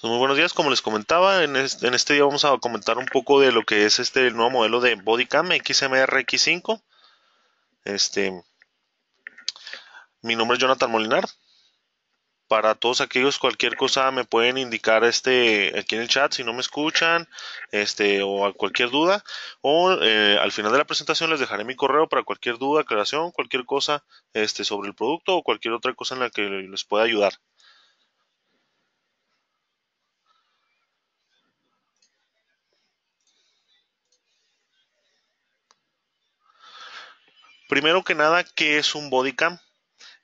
Pues, muy buenos días, como les comentaba, en este, día vamos a comentar un poco de lo que es este el nuevo modelo de Bodycam XMRX5. Este, mi nombre es Jonathan Molinar. Para todos aquellos, cualquier cosa me pueden indicar este aquí en el chat si no me escuchan, este, o cualquier duda. O eh, al final de la presentación les dejaré mi correo para cualquier duda, aclaración, cualquier cosa este, sobre el producto o cualquier otra cosa en la que les pueda ayudar. Primero que nada, ¿qué es un bodycam?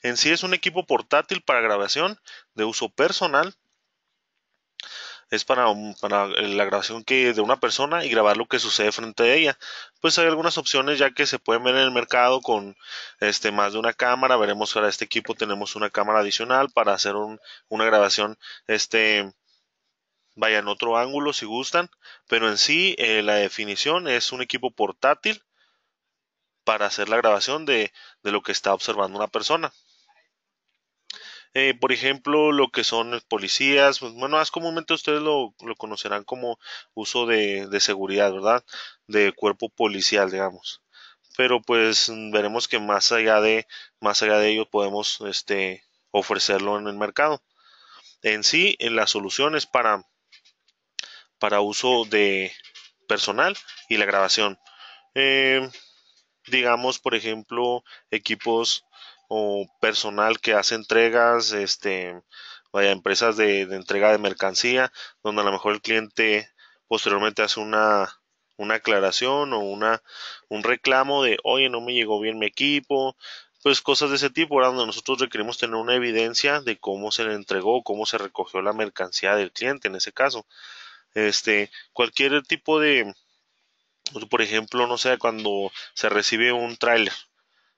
En sí es un equipo portátil para grabación de uso personal. Es para, la grabación que, de una persona y grabar lo que sucede frente a ella. Pues hay algunas opciones ya que se pueden ver en el mercado con este, más de una cámara. Veremos ahora este equipo tenemos una cámara adicional para hacer una grabación este, vaya en otro ángulo si gustan, pero en sí eh, la definición es un equipo portátil para hacer la grabación de, lo que está observando una persona. Eh, por ejemplo, lo que son policías, pues, bueno, más comúnmente ustedes lo, conocerán como uso de, seguridad, ¿verdad? De cuerpo policial, digamos. Pero pues veremos que más allá de, más allá de ello podemos este, ofrecerlo en el mercado. En sí, en las soluciones para, para uso de personal y la grabación. Eh, digamos, por ejemplo, equipos o personal que hace entregas, este, vaya, empresas de, entrega de mercancía, donde a lo mejor el cliente posteriormente hace una, una aclaración o una, un reclamo de, oye, no me llegó bien mi equipo, pues cosas de ese tipo, ahora donde nosotros requerimos tener una evidencia de cómo se le entregó, cómo se recogió la mercancía del cliente en ese caso. Este, cualquier tipo de, pues, por ejemplo, no sé, cuando se recibe un tráiler,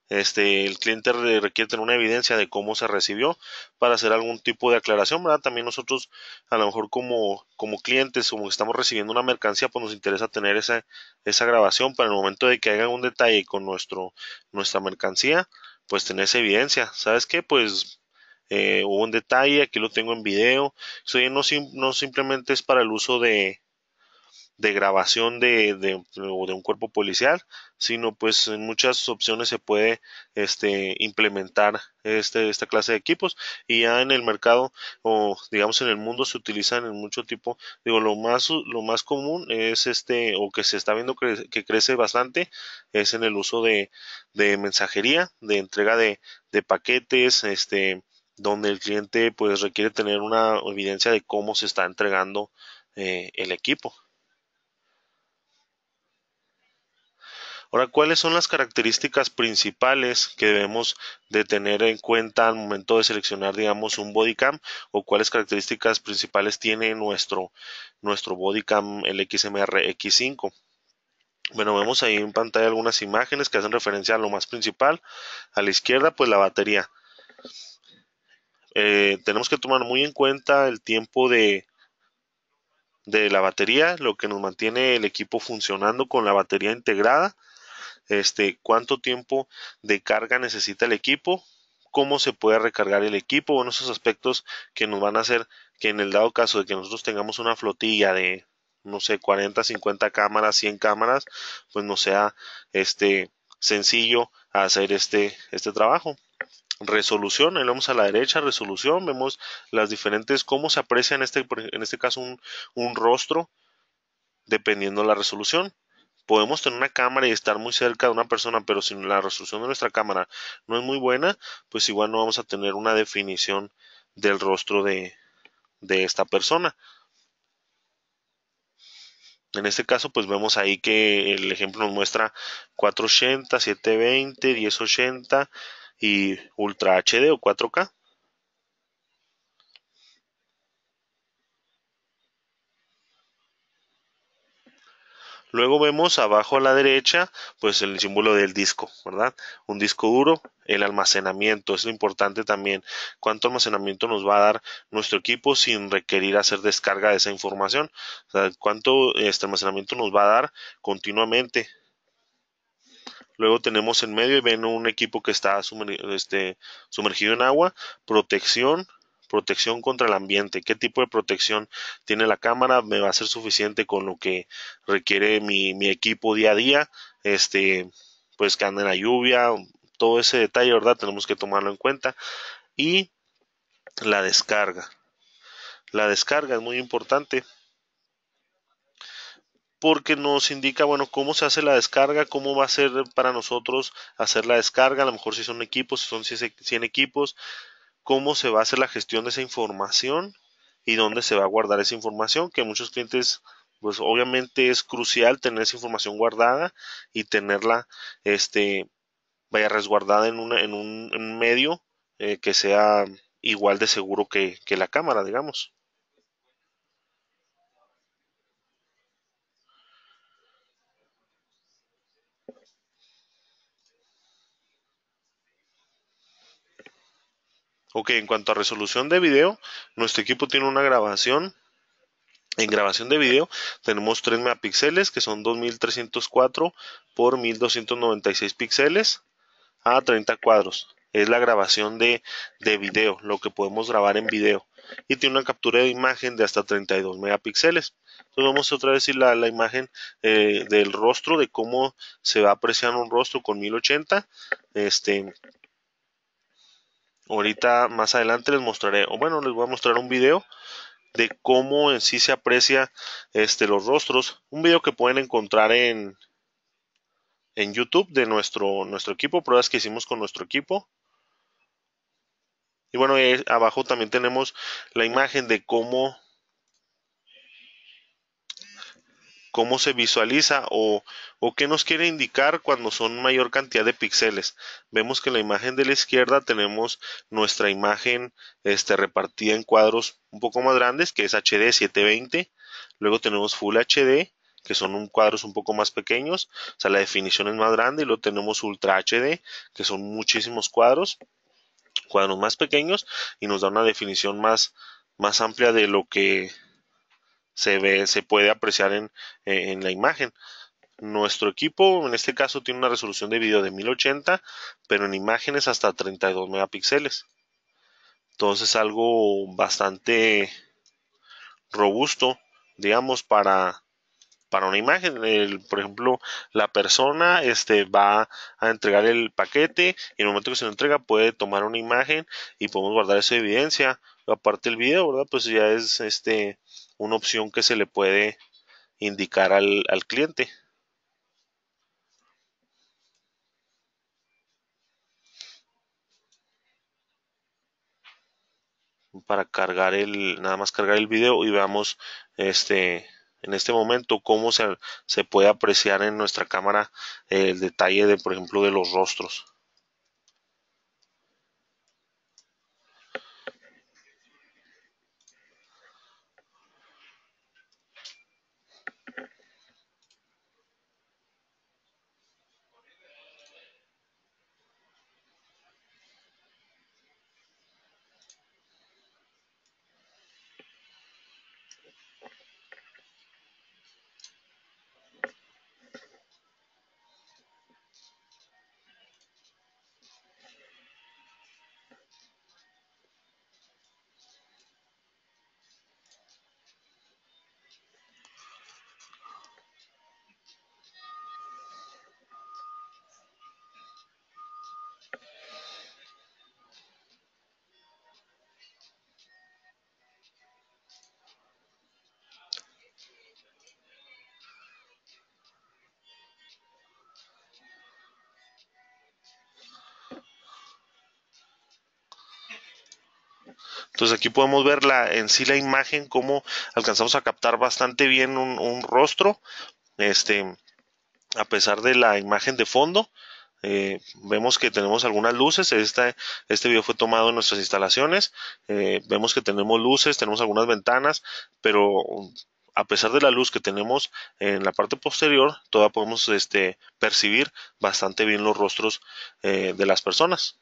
este, el cliente requiere tener una evidencia de cómo se recibió para hacer algún tipo de aclaración, ¿verdad? También nosotros, a lo mejor como, como clientes, como estamos recibiendo una mercancía, pues nos interesa tener esa, esa grabación para el momento de que hagan un detalle con nuestro, nuestra mercancía, pues tener esa evidencia. ¿Sabes qué? Pues eh, hubo un detalle, aquí lo tengo en video. Eso no simplemente es para el uso de, de grabación de, de, de, un cuerpo policial, sino pues en muchas opciones se puede este, implementar este, esta clase de equipos y ya en el mercado o digamos en el mundo se utilizan en mucho tipo, digo, lo más, lo más común es este o que se está viendo que crece bastante es en el uso de, de mensajería, de entrega de, de paquetes, este donde el cliente pues requiere tener una evidencia de cómo se está entregando eh, el equipo. Ahora, ¿cuáles son las características principales que debemos de tener en cuenta al momento de seleccionar, digamos, un bodycam o cuáles características principales tiene nuestro, nuestro bodycam el XMR X5? Bueno, vemos ahí en pantalla algunas imágenes que hacen referencia a lo más principal. A la izquierda, pues la batería. Eh, tenemos que tomar muy en cuenta el tiempo de, de la batería, lo que nos mantiene el equipo funcionando con la batería integrada este, cuánto tiempo de carga necesita el equipo, cómo se puede recargar el equipo, bueno, esos aspectos que nos van a hacer que en el dado caso de que nosotros tengamos una flotilla de, no sé, 40, 50 cámaras, 100 cámaras, pues no sea este, sencillo hacer este, este trabajo resolución, ahí vamos a la derecha, resolución, vemos las diferentes, cómo se aprecia en este, en este caso un, un rostro, dependiendo la resolución podemos tener una cámara y estar muy cerca de una persona, pero si la resolución de nuestra cámara no es muy buena, pues igual no vamos a tener una definición del rostro de, esta persona. En este caso, pues vemos ahí que el ejemplo nos muestra 480, 720, 1080 y Ultra HD o 4K. Luego vemos abajo a la derecha, pues el símbolo del disco, ¿verdad? Un disco duro, el almacenamiento, es lo importante también. ¿Cuánto almacenamiento nos va a dar nuestro equipo sin requerir hacer descarga de esa información? ¿cuánto este almacenamiento nos va a dar continuamente? Luego tenemos en medio y ven un equipo que está este, sumergido en agua, protección, protección contra el ambiente, qué tipo de protección tiene la cámara, me va a ser suficiente con lo que requiere mi, mi equipo día a día, este, pues que ande la lluvia, todo ese detalle, ¿verdad? Tenemos que tomarlo en cuenta. Y la descarga. La descarga es muy importante porque nos indica, bueno, cómo se hace la descarga, cómo va a ser para nosotros hacer la descarga, a lo mejor si son equipos, si son 100 equipos, cómo se va a hacer la gestión de esa información y dónde se va a guardar esa información, que muchos clientes pues obviamente es crucial tener esa información guardada y tenerla este vaya resguardada en, en, un, medio eh, que sea igual de seguro que la cámara digamos Ok, en cuanto a resolución de video, nuestro equipo tiene una grabación. En grabación de video tenemos 3 megapíxeles que son 2304 por 1296 píxeles a 30 cuadros. Es la grabación de, de video, lo que podemos grabar en video. Y tiene una captura de imagen de hasta 32 megapíxeles. Entonces vamos otra vez a la, la imagen eh, del rostro, de cómo se va a apreciar un rostro con 1080. Este, Ahorita más adelante les mostraré, o bueno, les voy a mostrar un video de cómo en sí se aprecia este, los rostros. Un video que pueden encontrar en, en YouTube de nuestro, nuestro equipo, pruebas que hicimos con nuestro equipo. Y bueno, ahí abajo también tenemos la imagen de cómo cómo se visualiza o, o qué nos quiere indicar cuando son mayor cantidad de píxeles. Vemos que en la imagen de la izquierda tenemos nuestra imagen este, repartida en cuadros un poco más grandes, que es HD 720. Luego tenemos Full HD, que son un, cuadros un poco más pequeños, o sea, la definición es más grande, y luego tenemos Ultra HD, que son muchísimos cuadros, cuadros más pequeños, y nos da una definición más, más amplia de lo que se ve, se puede apreciar en, eh, en la imagen. Nuestro equipo en este caso tiene una resolución de video de 1080, pero en imágenes hasta 32 megapíxeles. Entonces algo bastante robusto, digamos, para, para una imagen. por ejemplo, la persona este, va a entregar el paquete y en el momento que se lo entrega puede tomar una imagen y podemos guardar esa evidencia. Aparte el video, ¿verdad? Pues ya es este una opción que se le puede indicar al, cliente. para cargar el nada más cargar el video y veamos este en este momento cómo se, se puede apreciar en nuestra cámara el detalle de por ejemplo de los rostros Entonces aquí podemos ver en sí la imagen, cómo alcanzamos a captar bastante bien un, rostro, este, a pesar de la imagen de fondo. Eh, vemos que tenemos algunas luces. Este, este video fue tomado en nuestras instalaciones. Eh, vemos que tenemos luces, tenemos algunas ventanas, pero a pesar de la luz que tenemos en la parte posterior, todavía podemos este, percibir bastante bien los rostros eh, de las personas.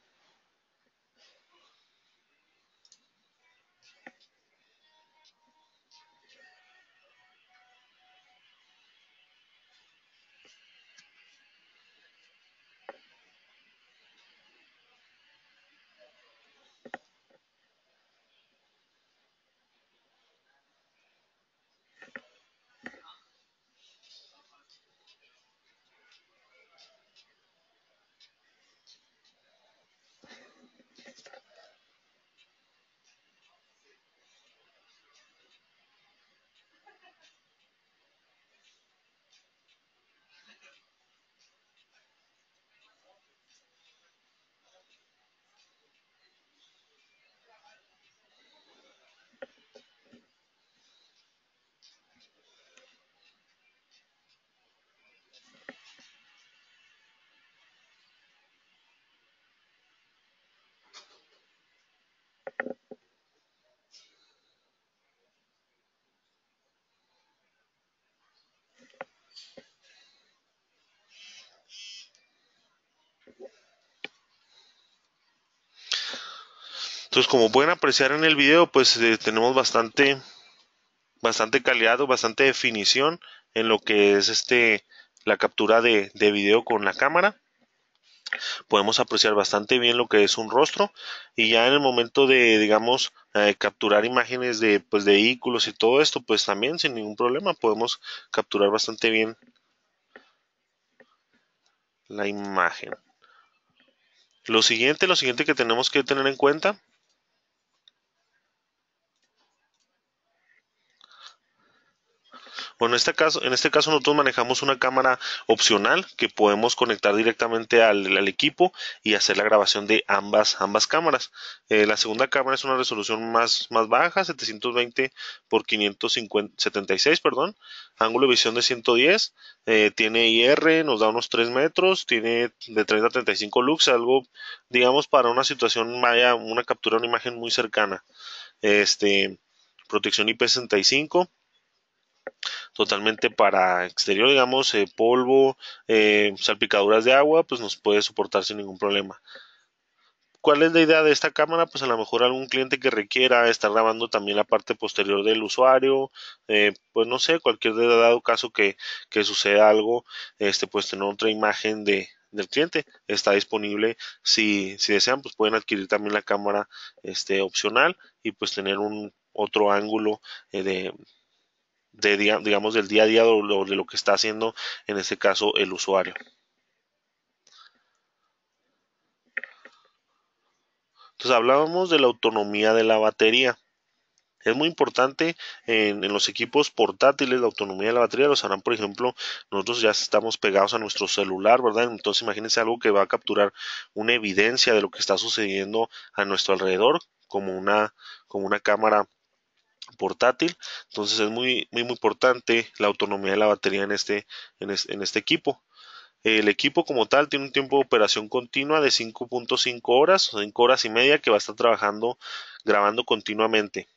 Entonces, como pueden apreciar en el video, pues eh, tenemos bastante, bastante calidad bastante definición en lo que es este la captura de, video con la cámara podemos apreciar bastante bien lo que es un rostro y ya en el momento de digamos eh, capturar imágenes de de pues, vehículos y todo esto pues también sin ningún problema podemos capturar bastante bien la imagen lo siguiente lo siguiente que tenemos que tener en cuenta Bueno, en este caso, en este caso nosotros manejamos una cámara opcional que podemos conectar directamente al, equipo y hacer la grabación de ambas, ambas cámaras. Eh, la segunda cámara es una resolución más, baja, 720 por 576, perdón, ángulo de visión de 110, eh, tiene IR, nos da unos 3 metros, tiene de 30 a 35 lux, algo, digamos, para una situación vaya, una captura, una imagen muy cercana. Este, protección IP65 totalmente para exterior, digamos, eh, polvo, eh, salpicaduras de agua, pues nos puede soportar sin ningún problema. ¿Cuál es la idea de esta cámara? Pues a lo mejor algún cliente que requiera estar grabando también la parte posterior del usuario, eh, pues no sé, cualquier dado caso que, que, suceda algo, este, pues tener otra imagen de, del cliente está disponible. Si, si desean, pues pueden adquirir también la cámara este, opcional y pues tener un otro ángulo de, digamos, del día a día o de lo que está haciendo, en este caso, el usuario. Entonces hablábamos de la autonomía de la batería. Es muy importante en, los equipos portátiles la autonomía de la batería. lo sabrán por ejemplo, nosotros ya estamos pegados a nuestro celular, ¿verdad? Entonces imagínense algo que va a capturar una evidencia de lo que está sucediendo a nuestro alrededor, como una, como una cámara portátil. Entonces es muy, muy, muy importante la autonomía de la batería en este, en este, equipo. El equipo como tal tiene un tiempo de operación continua de 5.5 horas o 5 horas y media que va a estar trabajando, grabando continuamente.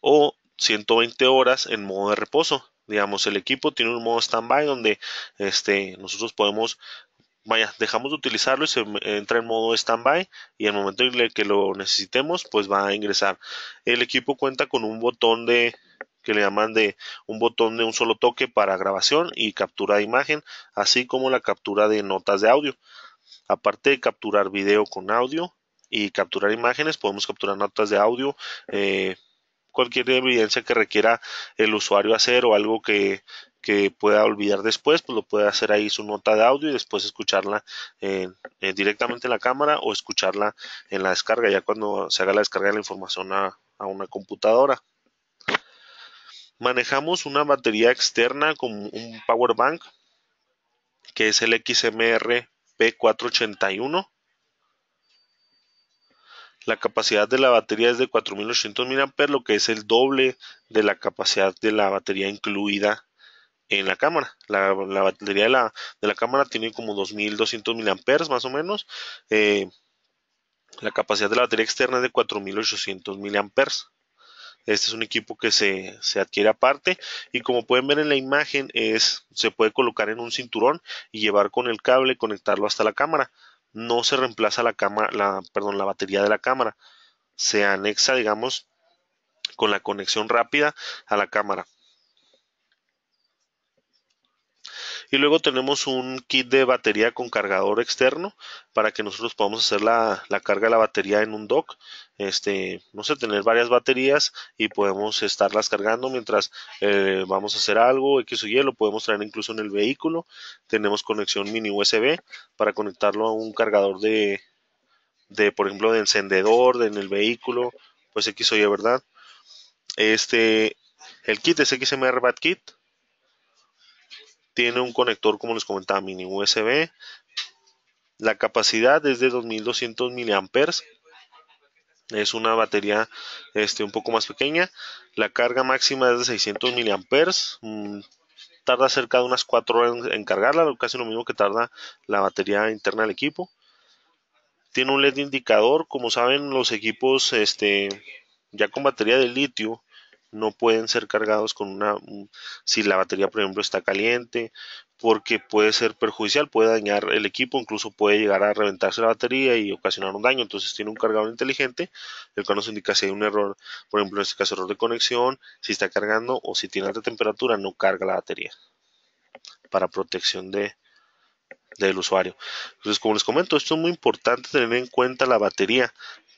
O 120 horas en modo de reposo. Digamos, el equipo tiene un modo standby donde este, nosotros podemos vaya, dejamos de utilizarlo y se entra en modo standby y al momento en que lo necesitemos, pues va a ingresar. El equipo cuenta con un botón de que le llaman de un botón de un solo toque para grabación y captura de imagen, así como la captura de notas de audio. Aparte de capturar video con audio y capturar imágenes, podemos capturar notas de audio, eh, cualquier evidencia que requiera el usuario hacer o algo que que pueda olvidar después, pues lo puede hacer ahí su nota de audio y después escucharla directamente en la cámara o escucharla en la descarga, ya cuando se haga la descarga de la información a, a una computadora. Manejamos una batería externa con un power bank que es el XMR P481. La capacidad de la batería es de 4800 mAh, lo que es el doble de la capacidad de la batería incluida en la cámara. La, batería de la, cámara tiene como 2200 miliamperes más o menos. Eh, la capacidad de la batería externa es de 4800 miliamperes. Este es un equipo que se, adquiere aparte y como pueden ver en la imagen es se puede colocar en un cinturón y llevar con el cable conectarlo hasta la cámara. No se reemplaza la cámara, la, perdón, la batería de la cámara. Se anexa, digamos, con la conexión rápida a la cámara. Y luego tenemos un kit de batería con cargador externo para que nosotros podamos hacer la, carga de la batería en un dock. Este, no sé, tener varias baterías y podemos estarlas cargando mientras eh, vamos a hacer algo, X o Y, lo podemos traer incluso en el vehículo. Tenemos conexión mini USB para conectarlo a un cargador de, de por ejemplo, de encendedor, en el vehículo, pues X o Y, ¿verdad? Este, el kit es XMR Bat Kit tiene un conector, como les comentaba, mini USB. La capacidad es de 2200 mAh, Es una batería este, un poco más pequeña. La carga máxima es de 600 mAh, mm, tarda cerca de unas 4 horas en, en cargarla, casi lo mismo que tarda la batería interna del equipo. Tiene un LED indicador, como saben los equipos este, ya con batería de litio no pueden ser cargados con una, si la batería por ejemplo está caliente, porque puede ser perjudicial, puede dañar el equipo, incluso puede llegar a reventarse la batería y ocasionar un daño. Entonces tiene un cargador inteligente, el cual nos indica si hay un error, por ejemplo en este caso error de conexión, si está cargando o si tiene alta temperatura, no carga la batería para protección de, del usuario. Entonces, como les comento, esto es muy importante tener en cuenta la batería,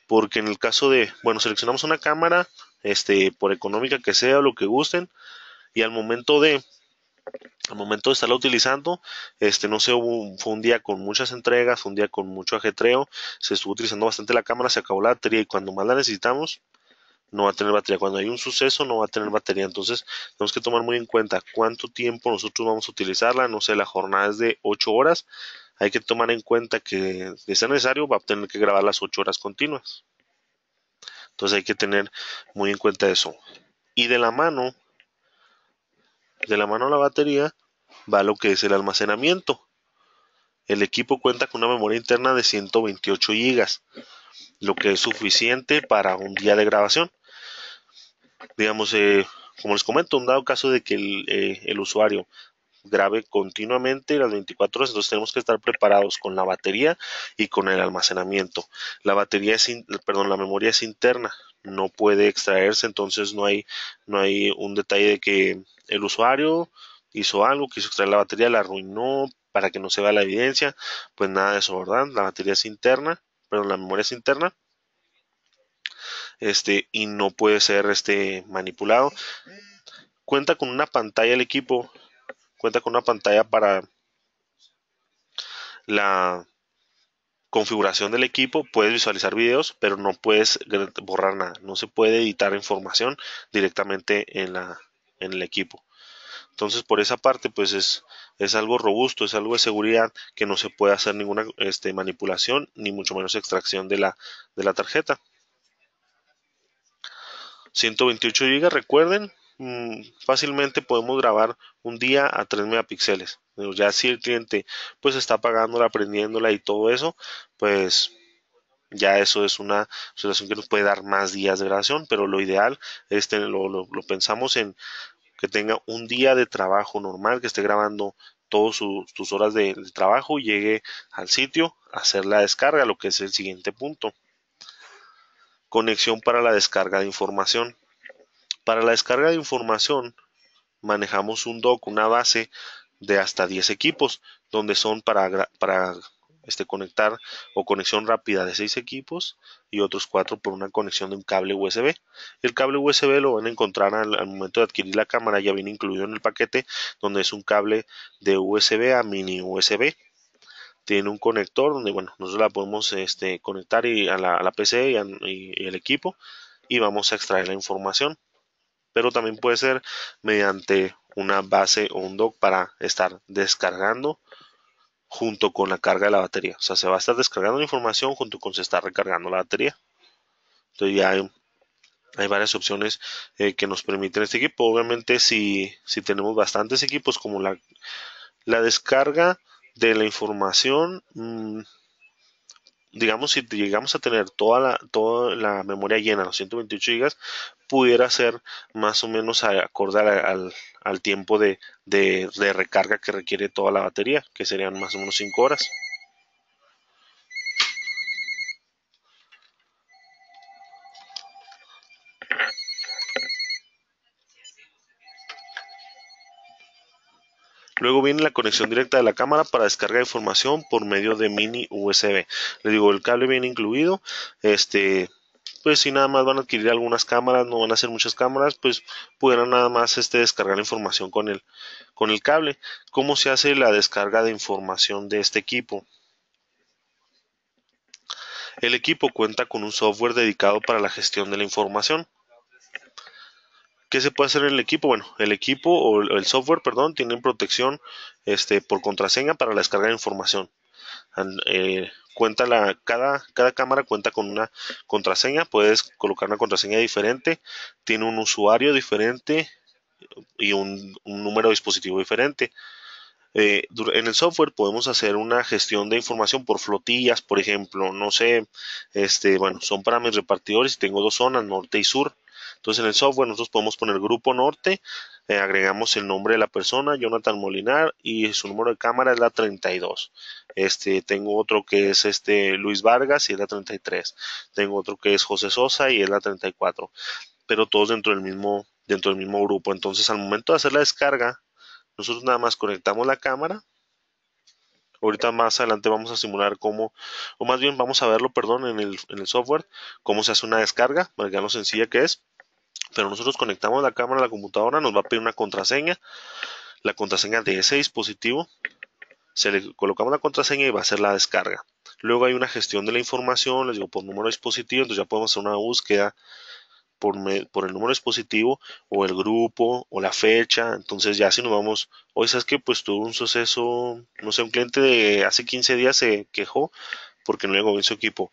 porque en el caso de, bueno, seleccionamos una cámara, este, por económica que sea, lo que gusten, y al momento de al momento de estarla utilizando, este, no sé, fue un día con muchas entregas, fue un día con mucho ajetreo, se estuvo utilizando bastante la cámara, se acabó la batería y cuando más la necesitamos, no va a tener batería. Cuando hay un suceso, no va a tener batería. Entonces, tenemos que tomar muy en cuenta cuánto tiempo nosotros vamos a utilizarla. No sé, la jornada es de 8 horas. Hay que tomar en cuenta que, si es necesario, va a tener que grabar las 8 horas continuas. Entonces hay que tener muy en cuenta eso. Y de la mano, de la mano a la batería, va lo que es el almacenamiento. El equipo cuenta con una memoria interna de 128 GB, lo que es suficiente para un día de grabación. Digamos, eh, como les comento, un dado caso de que el eh, usuario grave continuamente las 24 horas, entonces tenemos que estar preparados con la batería y con el almacenamiento. La batería es, perdón, la memoria es interna, no puede extraerse, entonces no hay, no hay un detalle de que el usuario hizo algo, quiso extraer la batería, la arruinó para que no se vea la evidencia, pues nada de eso, ¿verdad? La batería es interna, perdón, la memoria es interna este y no puede ser este manipulado. Cuenta con una pantalla el equipo Cuenta con una pantalla para la configuración del equipo, puedes visualizar videos, pero no puedes borrar nada. No se puede editar información directamente en, el equipo. Entonces, por esa parte, pues es, algo robusto, es algo de seguridad que no se puede hacer ninguna este, manipulación, ni mucho menos extracción de la, de la tarjeta. 128 GB, recuerden, Mm, fácilmente podemos grabar un día a 3 megapíxeles. Ya si el cliente pues está pagándola, aprendiéndola y todo eso, pues ya eso es una situación que nos puede dar más días de grabación, pero lo ideal es lo, pensamos en que tenga un día de trabajo normal, que esté grabando todas sus horas de, trabajo y llegue al sitio, a hacer la descarga, lo que es el siguiente punto. Conexión para la descarga de información. Para la descarga de información manejamos un dock, una base de hasta 10 equipos, donde son para, este, conectar o conexión rápida de 6 equipos y otros 4 por una conexión de un cable USB. El cable USB lo van a encontrar al, momento de adquirir la cámara, ya viene incluido en el paquete, donde es un cable de USB a mini USB. Tiene un conector donde, bueno, nosotros la podemos este, conectar a, la, PC y, y el equipo y vamos a extraer la información pero también puede ser mediante una base o un dock para estar descargando junto con la carga de la batería. O sea, se va a estar descargando la información junto con se está recargando la batería. Entonces ya hay, hay varias opciones eh, que nos permiten este equipo. Obviamente si, si tenemos bastantes equipos como la, la descarga de la información mm, digamos, si llegamos a tener toda la, toda la memoria llena, los 128 GB, pudiera ser más o menos acordar al, al tiempo de, de, de recarga que requiere toda la batería, que serían más o menos 5 horas. Luego viene la conexión directa de la cámara para descargar información por medio de mini USB. Le digo, el cable viene incluido. Este, pues si nada más van a adquirir algunas cámaras, no van a hacer muchas cámaras, pues podrán nada más este, descargar información con con el cable. ¿Cómo se hace la descarga de información de este equipo? El equipo cuenta con un software dedicado para la gestión de la información. ¿Qué se puede hacer en el equipo? Bueno, el equipo o el software, perdón, tienen protección este, por contraseña para la descarga de información. Eh, cada, cámara cuenta con una contraseña, puedes colocar una contraseña diferente, tiene un usuario diferente y un, número de dispositivo diferente. Eh, en el software podemos hacer una gestión de información por flotillas, por ejemplo, no sé, este, bueno, son para mis repartidores y tengo dos zonas, norte y sur. Entonces en el software nosotros podemos poner Grupo Norte, eh, agregamos el nombre de la persona, Jonathan Molinar, y su número de cámara es la 32. Este, tengo otro que es este Luis Vargas y es la 33. Tengo otro que es José Sosa y es la 34. Pero todos dentro del mismo, dentro del mismo grupo. Entonces al momento de hacer la descarga, nosotros nada más conectamos la cámara Ahorita más adelante vamos a simular cómo, o más bien vamos a verlo, perdón, en el, en el software, cómo se hace una descarga, para que vean lo sencilla que es pero nosotros conectamos la cámara a la computadora, nos va a pedir una contraseña, la contraseña de ese dispositivo, se le colocamos la contraseña y va a hacer la descarga. Luego hay una gestión de la información, les digo, por número de dispositivo, entonces ya podemos hacer una búsqueda por, el número de dispositivo o el grupo o la fecha. Entonces ya si nos vamos, hoy sabes que pues tuvo un suceso, no sé, un cliente de hace 15 días se quejó porque no luego en su equipo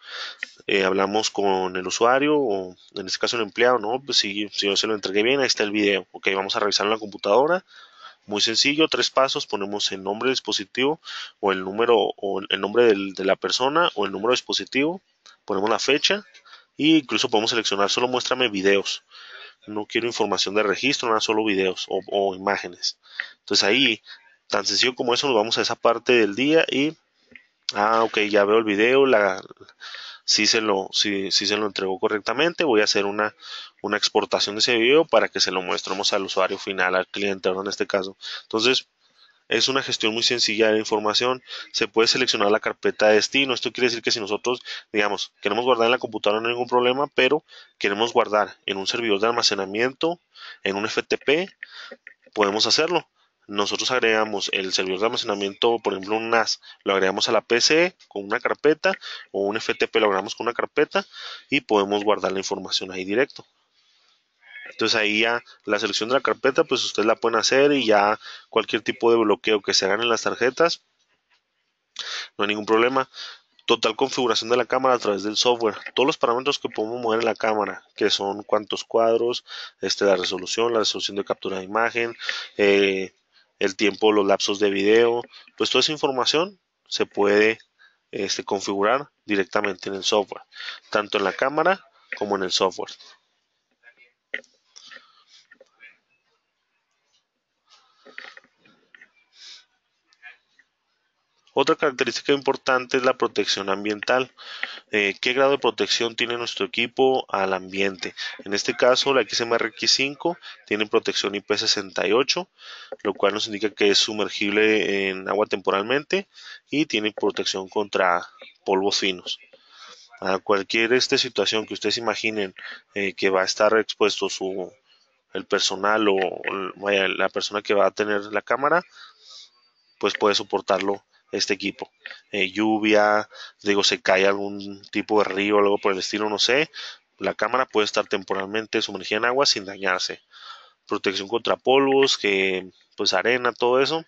eh, hablamos con el usuario o en este caso el empleado, ¿no? si, pues yo se lo entregué bien, ahí está el video. Ok, vamos a revisar en la computadora. Muy sencillo, tres pasos, ponemos el nombre del dispositivo o el número o el nombre de la persona o el número de dispositivo, ponemos la fecha e incluso podemos seleccionar, solo muéstrame videos. No quiero información de registro, nada, solo videos o, o imágenes. Entonces ahí, tan sencillo como eso, nos vamos a esa parte del día y ah, ok, ya veo el video, la, si se lo, si, se lo entregó correctamente, voy a hacer una, una exportación de ese video para que se lo muestremos al usuario final, al cliente, ¿verdad? en este caso. Entonces, es una gestión muy sencilla de la información. Se puede seleccionar la carpeta de destino. Esto quiere decir que si nosotros, digamos, queremos guardar en la computadora no hay ningún problema, pero queremos guardar en un servidor de almacenamiento, en un FTP, podemos hacerlo nosotros agregamos el servidor de almacenamiento, por ejemplo un NAS, lo agregamos a la PC con una carpeta o un FTP lo agregamos con una carpeta y podemos guardar la información ahí directo. Entonces ahí ya la selección de la carpeta, pues ustedes la pueden hacer y ya cualquier tipo de bloqueo que se hagan en las tarjetas, no hay ningún problema. Total configuración de la cámara a través del software. Todos los parámetros que podemos mover en la cámara, que son cuántos cuadros, este, la resolución, la resolución de captura de imagen, eh, el tiempo, los lapsos de video, pues toda esa información se puede este, configurar directamente en el software, tanto en la cámara como en el software. Otra característica importante es la protección ambiental. Eh, ¿Qué grado de protección tiene nuestro equipo al ambiente? En este caso, la XMRX5 tiene protección IP68, lo cual nos indica que es sumergible en agua temporalmente y tiene protección contra polvos finos. A cualquier este, situación que ustedes imaginen eh, que va a estar expuesto su, el personal o la persona que va a tener la cámara, pues puede soportarlo este equipo. Eh, lluvia, digo, se cae algún tipo de río o algo por el estilo, no sé. La cámara puede estar temporalmente sumergida en agua sin dañarse. Protección contra polvos, que pues arena, todo eso.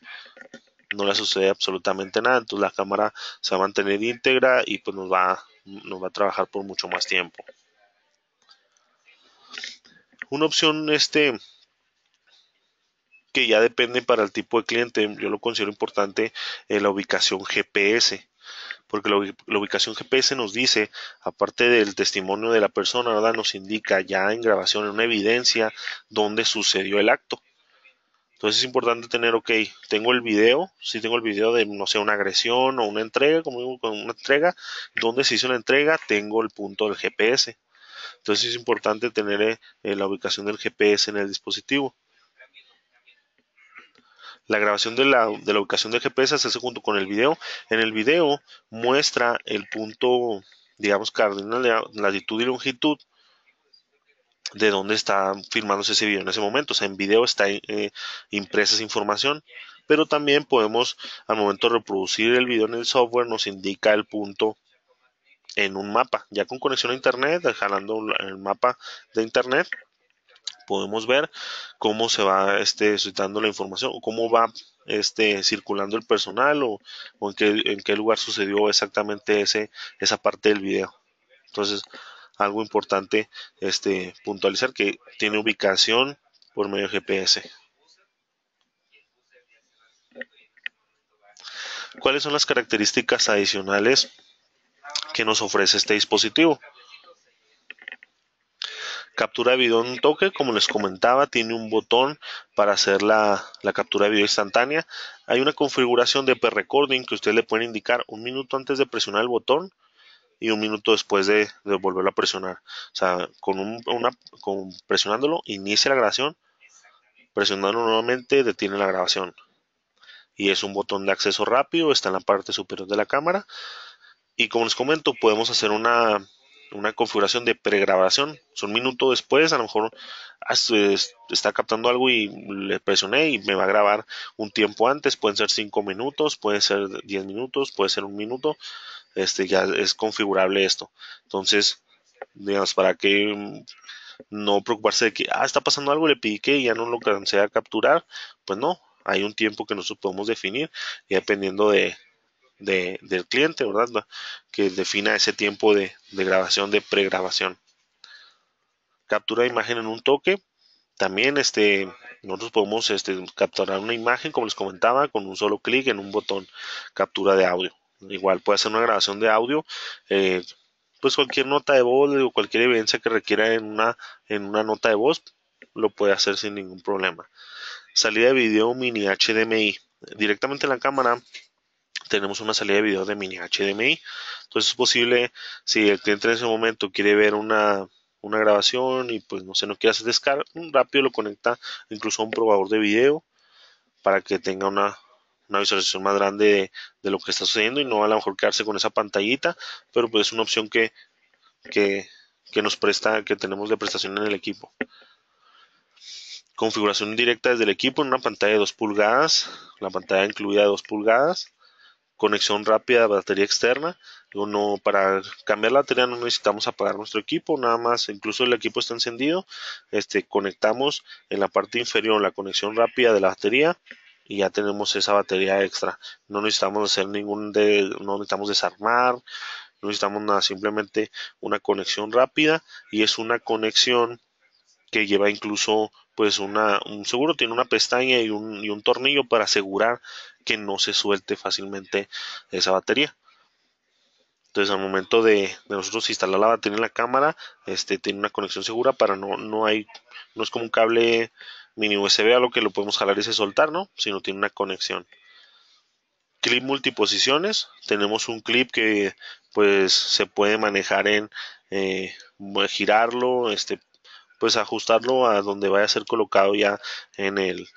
No le sucede absolutamente nada. Entonces la cámara se va a mantener íntegra y pues nos va, nos va a trabajar por mucho más tiempo. Una opción este que ya depende para el tipo de cliente. Yo lo considero importante eh, la ubicación GPS, porque la, ubicación GPS nos dice, aparte del testimonio de la persona, nos indica ya en grabación, en una evidencia, dónde sucedió el acto. Entonces es importante tener, ok, tengo el video, si tengo el video de, no sé, una agresión o una entrega, como digo, con una entrega, donde se hizo la entrega, tengo el punto del GPS. Entonces es importante tener eh, la ubicación del GPS en el dispositivo. La grabación de la, de la ubicación de GPS se hace junto con el video. En el video muestra el punto, digamos, cardinal de latitud y longitud de dónde está firmándose ese video en ese momento. O sea, en video está eh, impresa esa información, pero también podemos, al momento de reproducir el video en el software, nos indica el punto en un mapa, ya con conexión a internet, jalando el mapa de internet, podemos ver cómo se va este, la información, o cómo va este, circulando el personal o, en, qué, en, qué, lugar sucedió exactamente ese, esa parte del video. Entonces, algo importante este, puntualizar que tiene ubicación por medio de GPS. ¿Cuáles son las características adicionales que nos ofrece este dispositivo? Captura de video en un toque, como les comentaba, tiene un botón para hacer la, captura de video instantánea. Hay una configuración de pre-recording que ustedes le pueden indicar un minuto antes de presionar el botón y un minuto después de, volverlo a presionar. O sea, con, un, una, con presionándolo, inicia la grabación, presionándolo nuevamente, detiene la grabación. Y es un botón de acceso rápido, está en la parte superior de la cámara. Y como les comento, podemos hacer una una configuración de pregrabación. son un minuto después, a lo mejor ah, está captando algo y le presioné y me va a grabar un tiempo antes. Pueden ser 5 minutos, pueden ser 10 minutos, puede ser un minuto. Este ya es configurable esto. Entonces, digamos, para que mm, no preocuparse de que, ah, está pasando algo, le piqué y ya no lo alcancé a capturar. Pues no, hay un tiempo que nosotros podemos definir y dependiendo de, del cliente, ¿verdad? Que defina ese tiempo de, grabación, de pregrabación. Captura de imagen en un toque. También este, nosotros podemos este, capturar una imagen, como les comentaba, con un solo clic en un botón captura de audio. Igual puede hacer una grabación de audio, eh, pues cualquier nota de voz o cualquier evidencia que requiera en una, en una nota de voz, lo puede hacer sin ningún problema. Salida de video mini HDMI. Directamente en la cámara tenemos una salida de video de mini HDMI. Entonces es posible, si el cliente en ese momento quiere ver una, una grabación y pues no sé, no quiere hacer descarga, rápido lo conecta incluso a un probador de video para que tenga una, visualización más grande de, lo que está sucediendo y no a lo mejor quedarse con esa pantallita, pero pues es una opción que, que, que nos presta, que tenemos de prestación en el equipo configuración directa desde el equipo en una pantalla de 2 pulgadas, la pantalla incluida de 2 pulgadas, conexión rápida de batería externa. para cambiar la batería no necesitamos apagar nuestro equipo, nada más, incluso el equipo está encendido, este, conectamos en la parte inferior la conexión rápida de la batería y ya tenemos esa batería extra. No necesitamos hacer ningún, no necesitamos desarmar, no necesitamos nada, simplemente una conexión rápida y es una conexión que lleva incluso pues un seguro tiene una pestaña y un, y un tornillo para asegurar que no se suelte fácilmente esa batería. Entonces al momento de, nosotros instalar la batería en la cámara, este tiene una conexión segura para no, no hay, no es como un cable mini USB a lo que lo podemos jalar y se soltar, ¿no? Sino tiene una conexión. Clip multiposiciones, tenemos un clip que pues se puede manejar en eh, girarlo, este, pues ajustarlo a donde vaya a ser colocado ya en el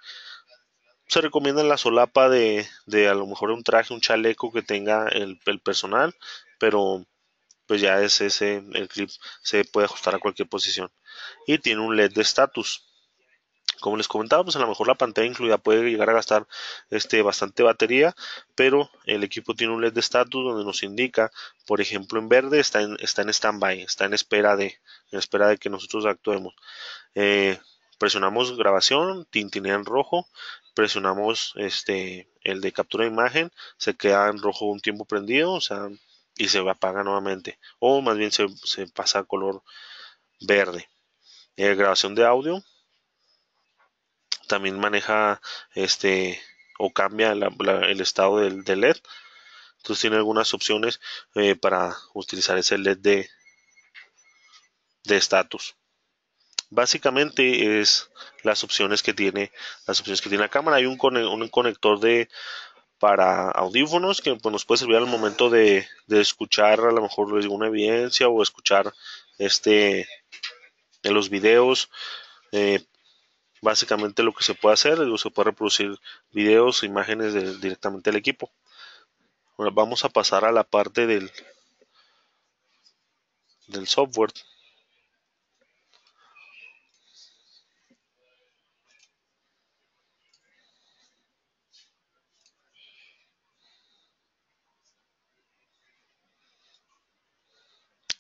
se recomienda la solapa de, de a lo mejor un traje, un chaleco que tenga el, el personal, pero pues ya es ese, el clip se puede ajustar a cualquier posición. Y tiene un LED de status. Como les comentaba, pues a lo mejor la pantalla incluida puede llegar a gastar este, bastante batería, pero el equipo tiene un LED de estatus donde nos indica, por ejemplo, en verde está en, está stand-by, está en espera de, espera de que nosotros actuemos. Eh, presionamos grabación, tintinea en rojo, presionamos este, el de captura de imagen, se queda en rojo un tiempo prendido, o sea, y se apaga nuevamente, o más bien se, pasa a color verde. Eh, grabación de audio, también maneja este o cambia el estado del, LED. Entonces tiene algunas opciones eh, para utilizar ese LED de de estatus. Básicamente es las opciones que tiene las opciones que tiene la cámara. Hay un, un conector de para audífonos que pues, nos puede servir al momento de, escuchar a lo mejor una evidencia o escuchar este los videos eh, básicamente lo que se puede hacer, es se para reproducir videos, imágenes directamente del equipo. Ahora vamos a pasar a la parte del, del software.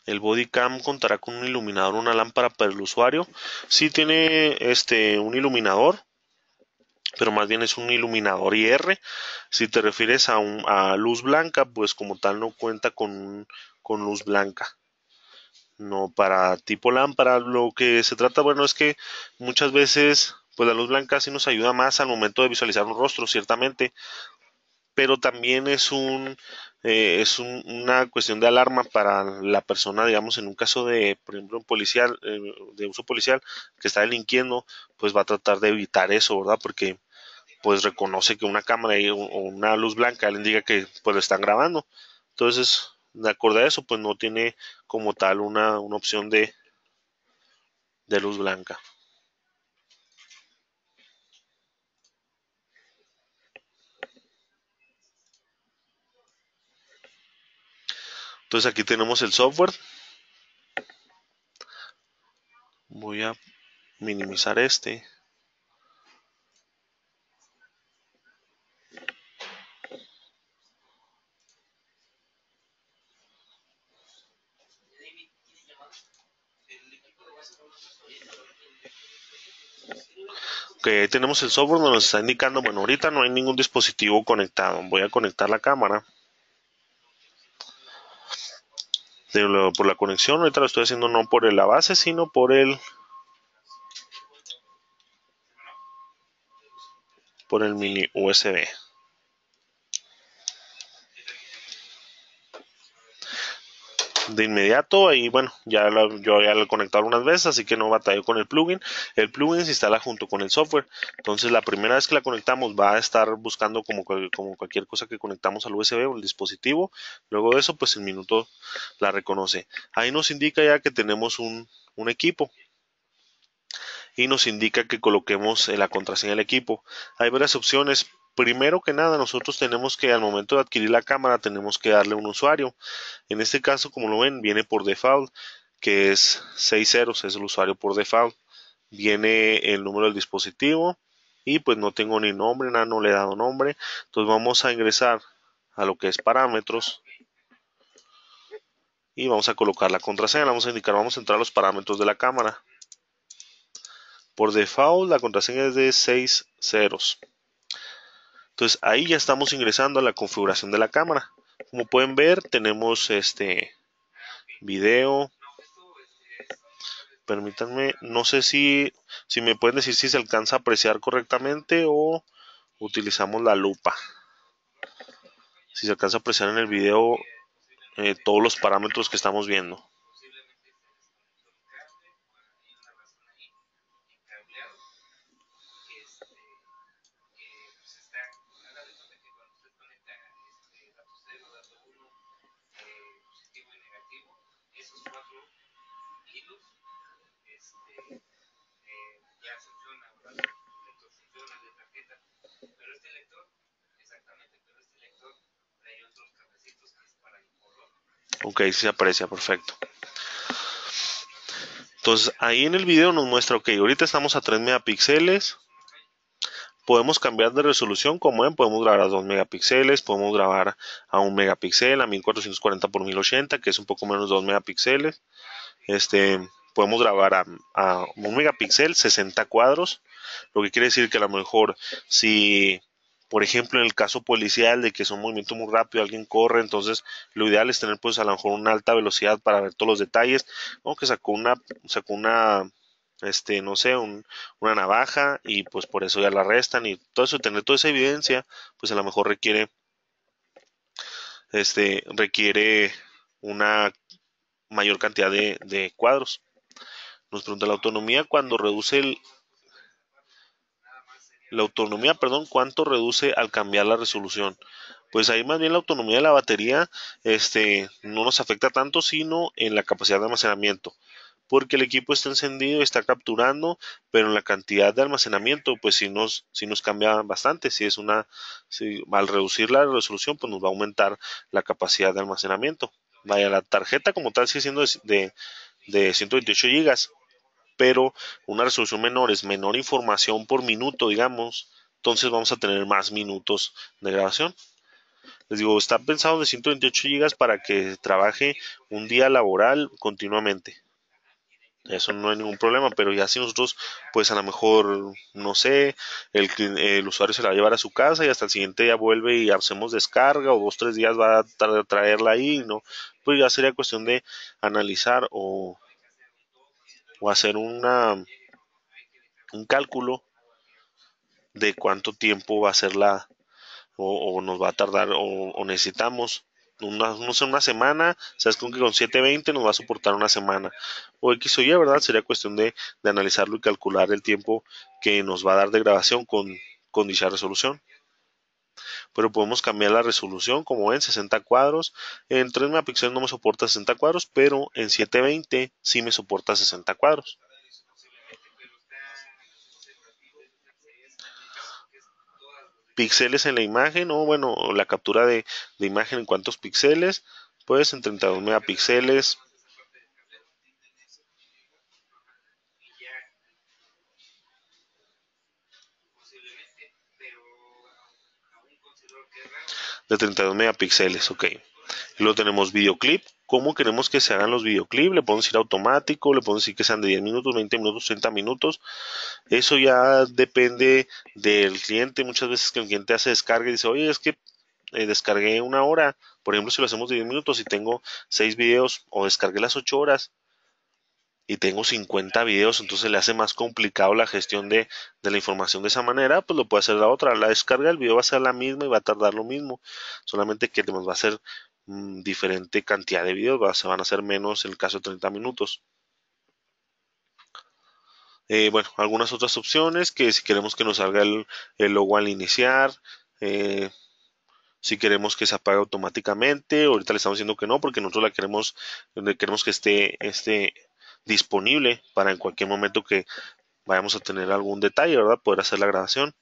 El cam contará con un iluminador, una lámpara para el usuario. Sí tiene este un iluminador, pero más bien es un iluminador IR. Si te refieres a, un, a luz blanca, pues como tal no cuenta con, con luz blanca no para tipo lámpara. Lo que se trata, bueno, es que muchas veces, pues la luz blanca sí nos ayuda más al momento de visualizar un rostro, ciertamente, pero también es un eh, es una cuestión de alarma para la persona, digamos, en un caso de, por ejemplo, un policial, eh, de uso policial que está delinquiendo, pues va a tratar de evitar eso, ¿verdad? Porque pues reconoce que una cámara o una luz blanca le indica que pues lo están grabando. Entonces, de acuerdo a eso, pues no tiene como tal una, una opción de, de luz blanca. Entonces aquí tenemos el software. Voy a minimizar este. Ok, ahí tenemos el software donde nos está indicando, bueno, ahorita no hay ningún dispositivo conectado. Voy a conectar la cámara. Este, por la conexión. Ahorita lo estoy haciendo no por la base, sino por el por el mini USB. de inmediato y bueno, ya lo, yo ya lo he conectado algunas veces, así que no batallé con el plugin. El plugin se instala junto con el software, entonces la primera vez que la conectamos va a estar buscando como, como cualquier cosa que conectamos al USB o el dispositivo. Luego de eso, pues el minuto la reconoce. Ahí nos indica ya que tenemos un, un equipo y nos indica que coloquemos la contraseña del equipo. Hay varias opciones, primero que nada nosotros tenemos que al momento de adquirir la cámara tenemos que darle un usuario. En este caso, como lo ven, viene por default, que es 6 ceros, es el usuario por default. Viene el número del dispositivo y pues no tengo ni nombre, nada, no le he dado nombre. Entonces vamos a ingresar a lo que es parámetros y vamos a colocar la contraseña. Vamos a indicar, vamos a entrar a los parámetros de la cámara. Por default la contraseña es de 6 ceros. Entonces ahí ya estamos ingresando a la configuración de la cámara. Como pueden ver, tenemos este video. Permítanme, no sé si, si me pueden decir si se alcanza a apreciar correctamente o utilizamos la lupa. Si se alcanza a apreciar en el video eh, todos los parámetros que estamos viendo. Ok, sí se aprecia, perfecto. Entonces ahí en el video nos muestra, ok, ahorita estamos a 3 megapíxeles. Podemos cambiar de resolución, como ven, podemos grabar a 2 megapíxeles, podemos grabar a 1 megapíxel, a 1440 x 1080, que es un poco menos de 2 megapíxeles. Este, podemos grabar a, a 1 megapíxel, 60 cuadros, lo que quiere decir que a lo mejor si por ejemplo, en el caso policial de que es un movimiento muy rápido, alguien corre, entonces lo ideal es tener pues a lo mejor una alta velocidad para ver todos los detalles, o que sacó una, sacó una, este, no sé, una navaja y pues por eso ya la arrestan y todo eso, tener toda esa evidencia, pues a lo mejor requiere, este, requiere una mayor cantidad de, de cuadros. Nos pregunta la autonomía cuando reduce el la autonomía, perdón, cuánto reduce al cambiar la resolución. Pues ahí más bien la autonomía de la batería este, no nos afecta tanto, sino en la capacidad de almacenamiento. Porque el equipo está encendido, está capturando, pero en la cantidad de almacenamiento, pues si nos, cambia bastante. Si es una, si, al reducir la resolución, pues nos va a aumentar la capacidad de almacenamiento. Vaya, la tarjeta como tal sigue siendo de, de, de 128 GB, pero una resolución menor es menor información por minuto, digamos, entonces vamos a tener más minutos de grabación. Les digo, está pensado de 128 GB para que trabaje un día laboral continuamente. Eso no hay ningún problema, pero ya si nosotros, pues a lo mejor, no sé, el, usuario se la va a llevar a su casa y hasta el siguiente día vuelve y hacemos descarga o dos, tres días va a traerla ahí, ¿no? Pues ya sería cuestión de analizar o, o hacer una, un cálculo de cuánto tiempo va a ser la, o, nos va a tardar, o, necesitamos una, no sé, una semana, sabes con que con 720 nos va a soportar una semana. O X o Y, ¿verdad? Sería cuestión de, de analizarlo y calcular el tiempo que nos va a dar de grabación con, con dicha resolución pero podemos cambiar la resolución como ven 60 cuadros en 3 megapíxeles no me soporta 60 cuadros pero en 720 sí me soporta 60 cuadros píxeles en la imagen o bueno la captura de, de imagen en cuántos píxeles pues en 32 megapíxeles de 32 megapíxeles, ok. luego tenemos videoclip. ¿Cómo queremos que se hagan los videoclips? Le podemos decir automático, le podemos decir que sean de 10 minutos, 20 minutos, 30 minutos. Eso ya depende del cliente. Muchas veces que el cliente hace descarga y dice, oye, es que eh, descargué una hora. Por ejemplo, si lo hacemos de 10 minutos y tengo 6 videos o descargué las 8 horas, y tengo 50 videos, entonces le hace más complicado la gestión de, la información de esa manera, pues lo puede hacer la otra. La descarga del video va a ser la misma y va a tardar lo mismo, solamente que nos va a ser mm, diferente cantidad de videos, se van a hacer menos en el caso de 30 minutos. Eh, bueno, algunas otras opciones que si queremos que nos salga el, logo al iniciar, eh, si queremos que se apague automáticamente, ahorita le estamos diciendo que no porque nosotros la queremos, queremos que esté, esté disponible para en cualquier momento que vayamos a tener algún detalle, ¿verdad? Poder hacer la grabación.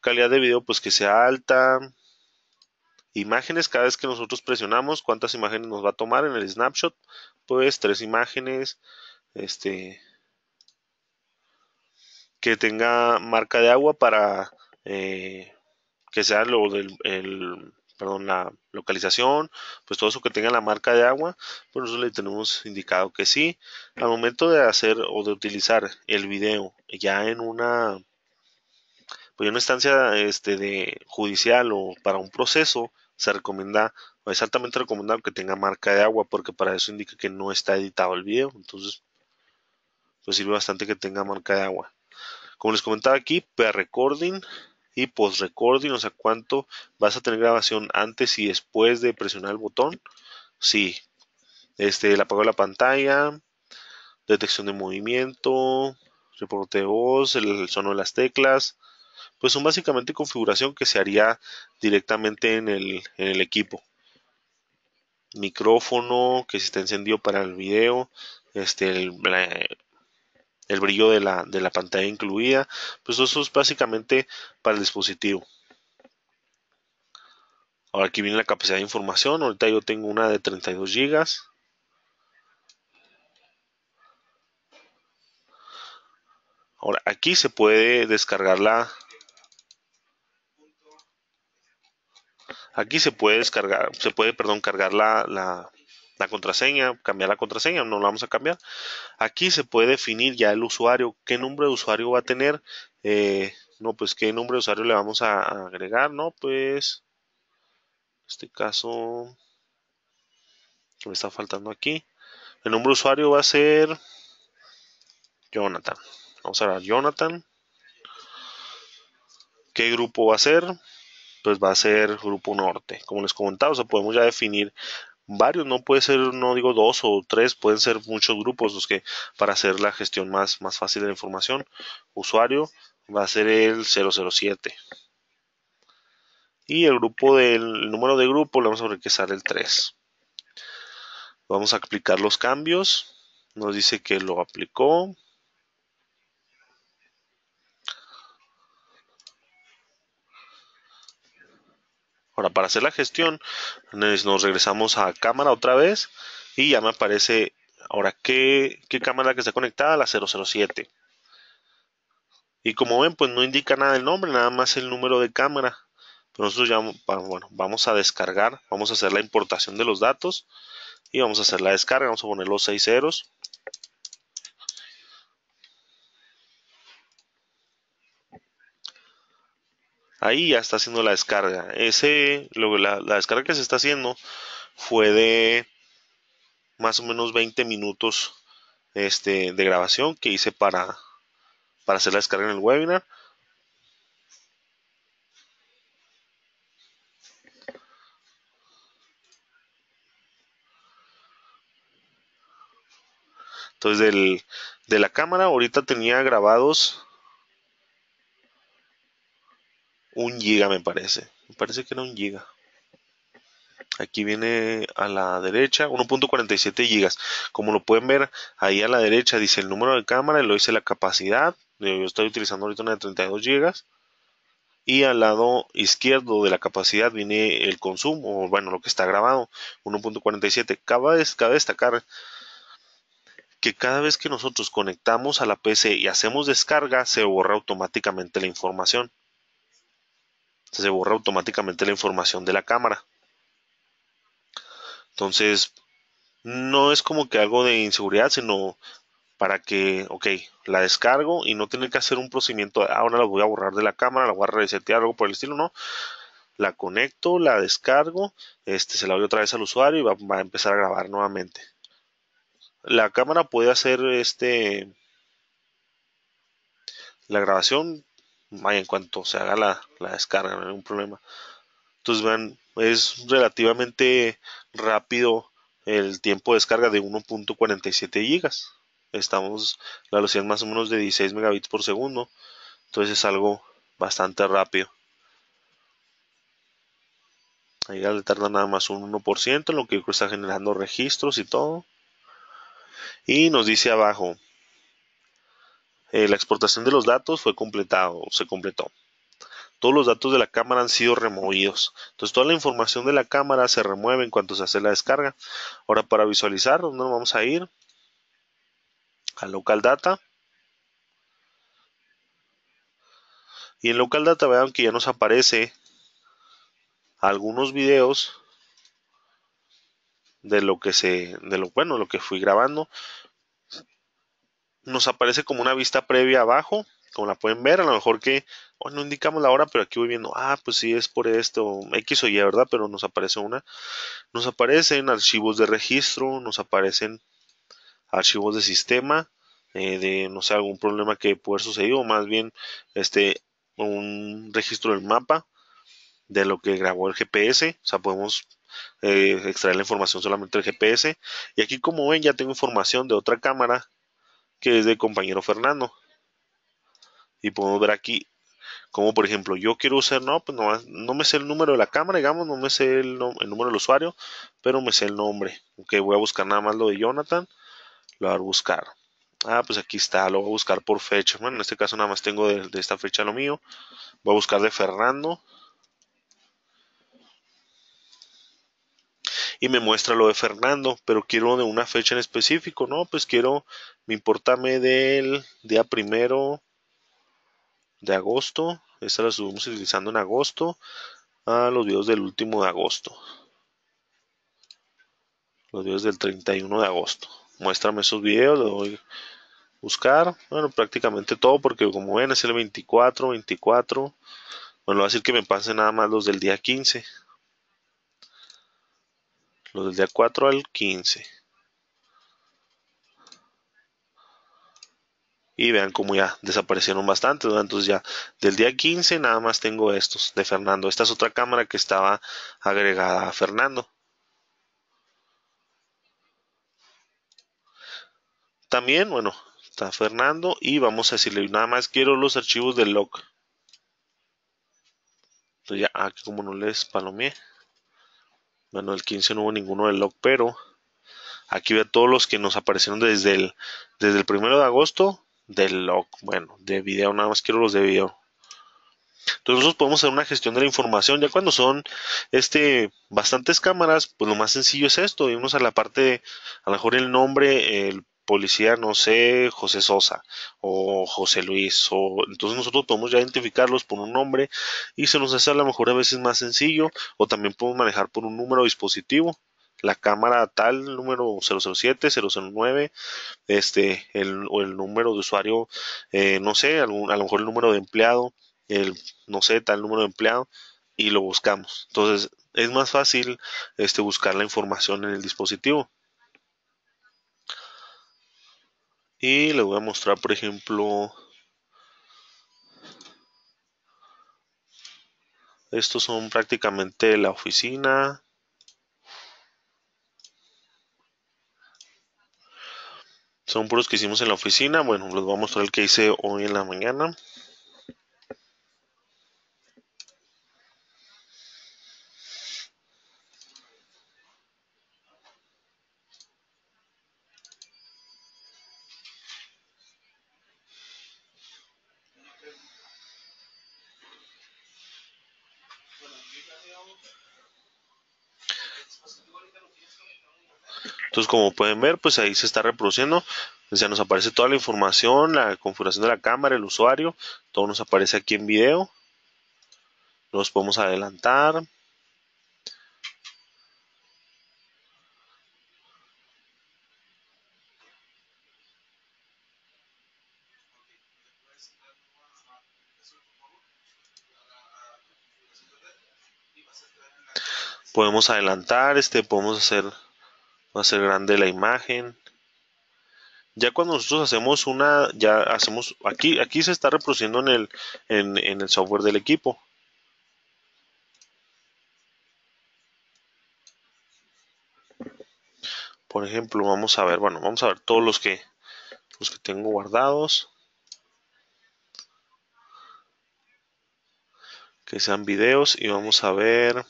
Calidad de video, pues que sea alta. Imágenes, cada vez que nosotros presionamos, ¿cuántas imágenes nos va a tomar en el snapshot? Pues tres imágenes. Este. Que tenga marca de agua para eh, que sea lo del perdón, la localización, pues todo eso que tenga la marca de agua, pues nosotros le tenemos indicado que sí. Al momento de hacer o de utilizar el video ya en una pues en instancia este, de judicial o para un proceso, se recomienda, o es altamente recomendado que tenga marca de agua, porque para eso indica que no está editado el video. Entonces, pues sirve bastante que tenga marca de agua. Como les comentaba aquí, per recording, y post recording, o sea, cuánto vas a tener grabación antes y después de presionar el botón. Sí. Este, el apagado de la pantalla, detección de movimiento, reporte de voz, el sonido de las teclas, pues son básicamente configuración que se haría directamente en el, en el equipo. Micrófono que si está encendido para el video, este, el, el brillo de la, de la pantalla incluida. Pues eso es básicamente para el dispositivo. Ahora aquí viene la capacidad de información. Ahorita yo tengo una de 32 GB. Ahora aquí se puede descargar la... Aquí se puede descargar, se puede, perdón, cargar la, la contraseña, cambiar la contraseña, no la vamos a cambiar. Aquí se puede definir ya el usuario, qué nombre de usuario va a tener. Eh, no, pues qué nombre de usuario le vamos a, agregar, no, pues en este caso me está faltando aquí. El nombre de usuario va a ser Jonathan. Vamos a dar Jonathan. ¿Qué grupo va a ser? Pues va a ser grupo norte. Como les comentaba, o sea, podemos ya definir varios, no puede ser, no digo dos o tres, pueden ser muchos grupos los que para hacer la gestión más, fácil de la información. Usuario va a ser el 007. Y el grupo del número de grupo le vamos a requisar el 3. Vamos a aplicar los cambios. Nos dice que lo aplicó. Ahora, para hacer la gestión, nos regresamos a cámara otra vez y ya me aparece ahora qué, cámara que está conectada, la 007. Y como ven, pues no indica nada el nombre, nada más el número de cámara. Pero nosotros ya bueno, vamos a descargar, vamos a hacer la importación de los datos y vamos a hacer la descarga, vamos a poner los 6 ceros ahí ya está haciendo la descarga. Ese, lo, la, la, descarga que se está haciendo fue de más o menos 20 minutos este, de grabación que hice para, para hacer la descarga en el webinar. Entonces de la cámara ahorita tenía grabados un giga me parece. Me parece que era un giga. Aquí viene a la derecha 1.47 gigas. Como lo pueden ver, ahí a la derecha dice el número de cámara y lo dice la capacidad. Eh, yo estoy utilizando ahorita una de 32 gigas. Y al lado izquierdo de la capacidad viene el consumo, o bueno, lo que está grabado, 1.47. cabe destacar que cada vez que nosotros conectamos a la PC y hacemos descarga, se borra automáticamente la información se borra automáticamente la información de la cámara. Entonces, no es como que algo de inseguridad, sino para que, ok, la descargo y no tener que hacer un procedimiento, ahora la voy a borrar de la cámara, la voy a resetear, algo por el estilo, no. La conecto, la descargo, este, se la doy otra vez al usuario y va, va a empezar a grabar nuevamente. La cámara puede hacer este la grabación en cuanto se haga la, descarga, no hay ningún problema. Entonces vean, es relativamente rápido el tiempo de descarga de 1.47 gigas. Estamos la velocidad más o menos de 16 megabits por segundo. Entonces es algo bastante rápido. Ahí ya le tarda nada más un 1% en lo que está generando registros y todo. Y nos dice abajo, eh, la exportación de los datos fue completado, se completó. Todos los datos de la cámara han sido removidos. Entonces toda la información de la cámara se remueve en cuanto se hace la descarga. Ahora para visualizar, nos vamos a ir? A local data. Y en local data vean que ya nos aparece algunos videos de lo que se de lo bueno lo que fui grabando nos aparece como una vista previa abajo, como la pueden ver, a lo mejor que hoy oh, no indicamos la hora, pero aquí voy viendo, ah, pues sí, es por esto, X o Y, ¿verdad? Pero nos aparece una, nos aparecen archivos de registro, nos aparecen archivos de sistema, eh, de no sé, algún problema que puede haber sucedido, o más bien este, un registro del mapa de lo que grabó el GPS, o sea, podemos eh, extraer la información solamente del GPS. Y aquí como ven ya tengo información de otra cámara que es de compañero Fernando. Y podemos ver aquí, como por ejemplo, yo quiero usar, no, pues no, no me sé el número de la cámara, digamos, no me sé el, número del usuario, pero me sé el nombre. Ok, voy a buscar nada más lo de Jonathan, lo voy a buscar. Ah, pues aquí está, lo voy a buscar por fecha. Bueno, en este caso nada más tengo de, de esta fecha lo mío. Voy a buscar de Fernando, y me muestra lo de Fernando, pero quiero de una fecha en específico, ¿no? Pues quiero, me me del día primero de agosto, esta la estuvimos utilizando en agosto, a los videos del último de agosto, los videos del 31 de agosto. Muéstrame esos videos, le doy buscar, bueno, prácticamente todo, porque como ven es el 24, 24, bueno, va a decir que me pase nada más los del día 15, los del día 4 al 15. Y vean cómo ya desaparecieron bastante. Entonces ya del día 15 nada más tengo estos de Fernando. Esta es otra cámara que estaba agregada a Fernando. También, bueno, está Fernando y vamos a decirle nada más quiero los archivos del log. Entonces ya aquí ah, como no les palomé bueno, el 15 no hubo ninguno del log, pero aquí veo todos los que nos aparecieron desde el, desde el primero de agosto del log. Bueno, de video, nada más quiero los de video. Entonces nosotros podemos hacer una gestión de la información. Ya cuando son este bastantes cámaras, pues lo más sencillo es esto. Vimos a la parte, a lo mejor el nombre, el policía, no sé, José Sosa o José Luis. O, entonces nosotros podemos ya identificarlos por un nombre y se nos hace a lo mejor a veces más sencillo o también podemos manejar por un número de dispositivo. La cámara tal, número 007, 009, este, el, o el número de usuario, eh, no sé, a lo mejor el número de empleado, el, no sé, tal número de empleado, y lo buscamos. Entonces, es más fácil este, buscar la información en el dispositivo. Y les voy a mostrar, por ejemplo, estos son prácticamente la oficina. Son puros que hicimos en la oficina. Bueno, les voy a mostrar el que hice hoy en la mañana. como pueden ver, pues ahí se está reproduciendo. O nos aparece toda la información, la configuración de la cámara, el usuario, todo nos aparece aquí en video. Los podemos adelantar. podemos adelantar, este, podemos hacer va a ser grande la imagen. Ya cuando nosotros hacemos una, ya hacemos, aquí, aquí se está reproduciendo en el, en el software del equipo. Por ejemplo, vamos a ver, bueno, vamos a ver todos los que, los que tengo guardados. Que sean videos y vamos a ver...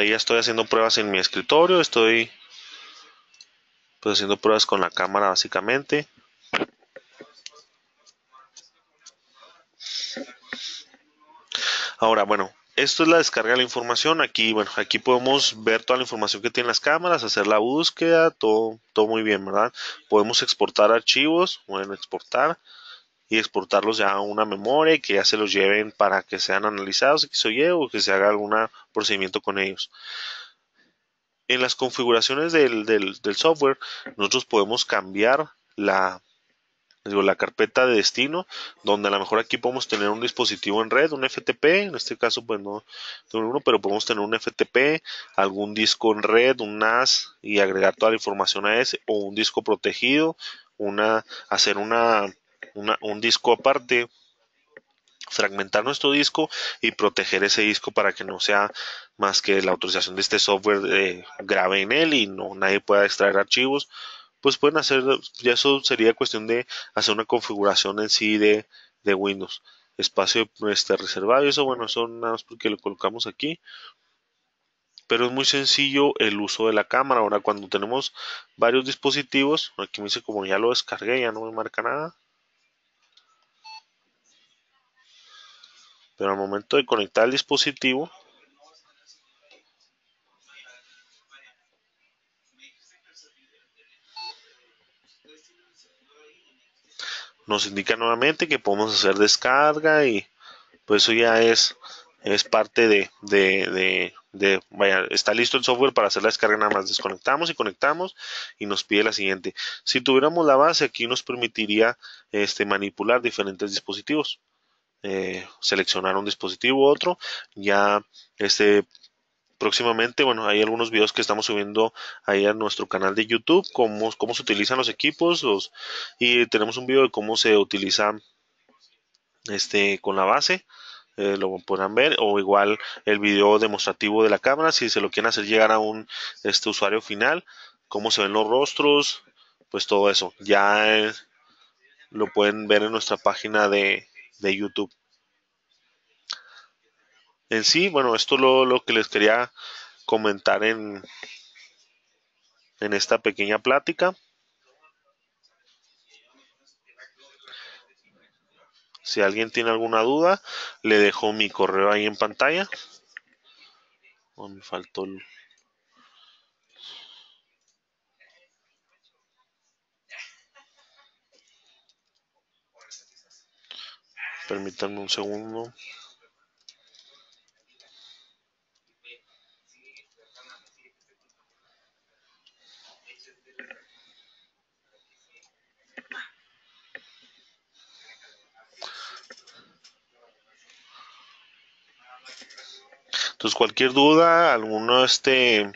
ahí estoy haciendo pruebas en mi escritorio, estoy pues haciendo pruebas con la cámara básicamente. Ahora, bueno, esto es la descarga de la información. Aquí, bueno, aquí podemos ver toda la información que tienen las cámaras, hacer la búsqueda, todo, todo muy bien, ¿verdad? Podemos exportar archivos, pueden exportar y exportarlos ya a una memoria y que ya se los lleven para que sean analizados, o Y, o que se haga algún procedimiento con ellos. En las configuraciones del, software, nosotros podemos cambiar la, la carpeta de destino, donde a lo mejor aquí podemos tener un dispositivo en red, un FTP, en este caso pues no tengo uno, pero podemos tener un FTP, algún disco en red, un NAS y agregar toda la información a ese, o un disco protegido, una, hacer una un disco aparte, fragmentar nuestro disco y proteger ese disco para que no sea más que la autorización de este software eh, grave en él y no nadie pueda extraer archivos pues pueden hacer ya eso sería cuestión de hacer una configuración en sí de, de Windows espacio este reservado y eso bueno eso nada más porque lo colocamos aquí pero es muy sencillo el uso de la cámara ahora cuando tenemos varios dispositivos aquí me dice como ya lo descargué ya no me marca nada Pero al momento de conectar el dispositivo, nos indica nuevamente que podemos hacer descarga y pues eso ya es, es parte de, vaya, está listo el software para hacer la descarga nada más, desconectamos y conectamos y nos pide la siguiente. Si tuviéramos la base aquí nos permitiría este, manipular diferentes dispositivos. Eh, seleccionar un dispositivo u otro. Ya este próximamente, bueno, hay algunos videos que estamos subiendo ahí a nuestro canal de YouTube, como cómo se utilizan los equipos, los, y tenemos un video de cómo se utiliza este con la base. Eh, lo podrán ver o igual el video demostrativo de la cámara si se lo quieren hacer llegar a un este usuario final cómo se ven los rostros pues todo eso ya eh, lo pueden ver en nuestra página de de YouTube. En sí, bueno, esto es lo, lo que les quería comentar en, en esta pequeña plática. Si alguien tiene alguna duda, le dejo mi correo ahí en pantalla. Oh, me faltó el... Permítanme un segundo. Entonces, cualquier duda, alguno este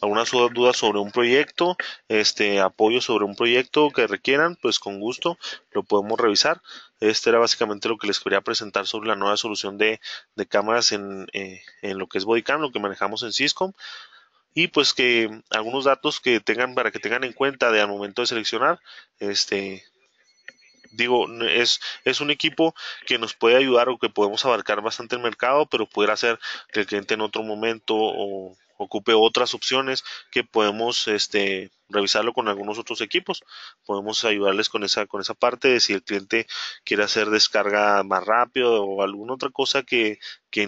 algunas dudas sobre un proyecto, este apoyo sobre un proyecto que requieran, pues con gusto lo podemos revisar. Este era básicamente lo que les quería presentar sobre la nueva solución de, cámaras eh, en, lo que es Bodycam, lo que manejamos en Cisco y pues que algunos datos que tengan para que tengan en cuenta de al momento de seleccionar este digo es es un equipo que nos puede ayudar o que podemos abarcar bastante el mercado pero pudiera ser que el cliente en otro momento o ocupe otras opciones que podemos este, revisarlo con algunos otros equipos. Podemos ayudarles con esa, con esa parte de si el cliente quiere hacer descarga más rápido o alguna otra cosa que,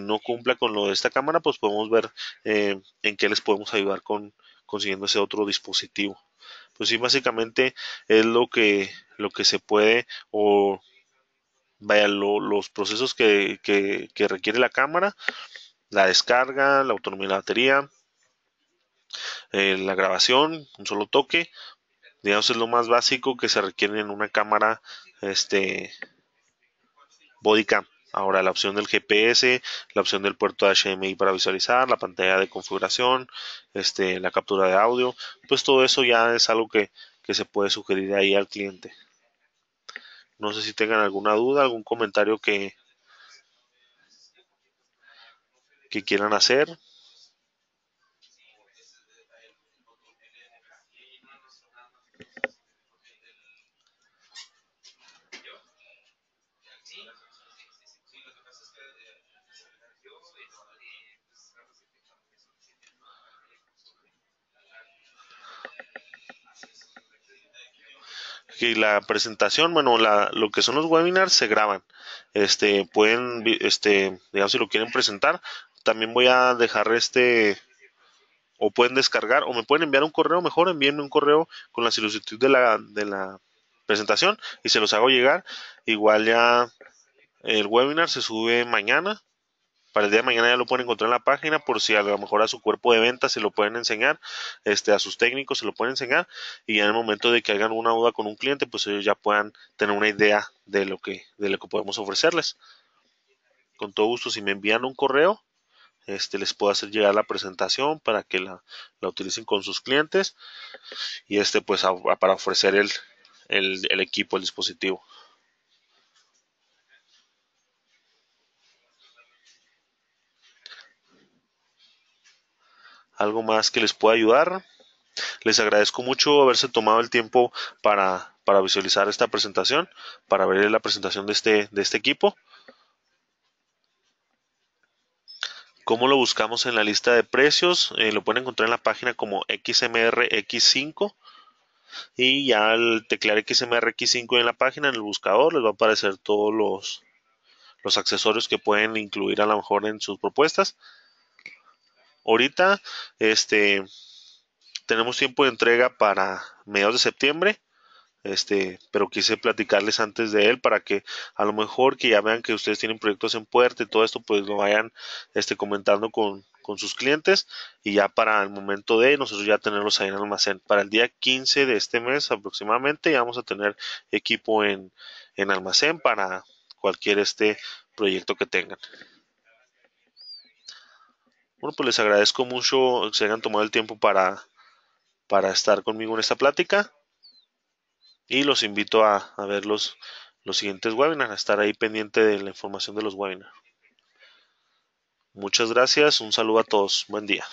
no cumpla con lo de esta cámara, pues podemos ver eh, en qué les podemos ayudar con consiguiendo ese otro dispositivo. Pues sí, básicamente es lo que, lo que se puede o vaya, los procesos que, que requiere la cámara, la descarga, la autonomía de la batería, eh, la grabación, un solo toque, digamos es lo más básico que se requiere en una cámara este bodycam. Ahora la opción del GPS, la opción del puerto HDMI para visualizar, la pantalla de configuración, este, la captura de audio, pues todo eso ya es algo que, que se puede sugerir ahí al cliente. No sé si tengan alguna duda, algún comentario que, que quieran hacer. la presentación, bueno, la, lo que son los webinars se graban. Este, pueden, este, digamos, si lo quieren presentar, también voy a dejar este, o pueden descargar, o me pueden enviar un correo, mejor envíenme un correo con la solicitud de la, de la presentación y se los hago llegar. Igual ya el webinar se sube mañana para el día de mañana ya lo pueden encontrar en la página por si a lo mejor a su cuerpo de venta se lo pueden enseñar, este, a sus técnicos se lo pueden enseñar y en el momento de que hagan una duda con un cliente, pues ellos ya puedan tener una idea de lo que, de lo que podemos ofrecerles. Con todo gusto, si me envían un correo, este, les puedo hacer llegar la presentación para que la, utilicen con sus clientes y este pues para ofrecer el equipo, el dispositivo. algo más que les pueda ayudar. Les agradezco mucho haberse tomado el tiempo para, visualizar esta presentación, para ver la presentación de este, de este equipo. ¿Cómo lo buscamos en la lista de precios? Eh, lo pueden encontrar en la página como XMRX5 y ya al teclear XMRX5 en la página, en el buscador, les va a aparecer todos los, los accesorios que pueden incluir a lo mejor en sus propuestas. Ahorita, este, tenemos tiempo de entrega para mediados de septiembre. Este, pero quise platicarles antes de él para que a lo mejor que ya vean que ustedes tienen proyectos en puerta y todo esto, pues lo vayan este, comentando con, sus clientes y ya para el momento de nosotros ya tenerlos ahí en almacén. Para el día 15 de este mes aproximadamente ya vamos a tener equipo en, en almacén para cualquier este proyecto que tengan. Bueno, pues les agradezco mucho que se hayan tomado el tiempo para, para estar conmigo en esta plática. Y los invito a, a ver los, los siguientes webinars, a estar ahí pendiente de la información de los webinars. Muchas gracias, un saludo a todos, buen día.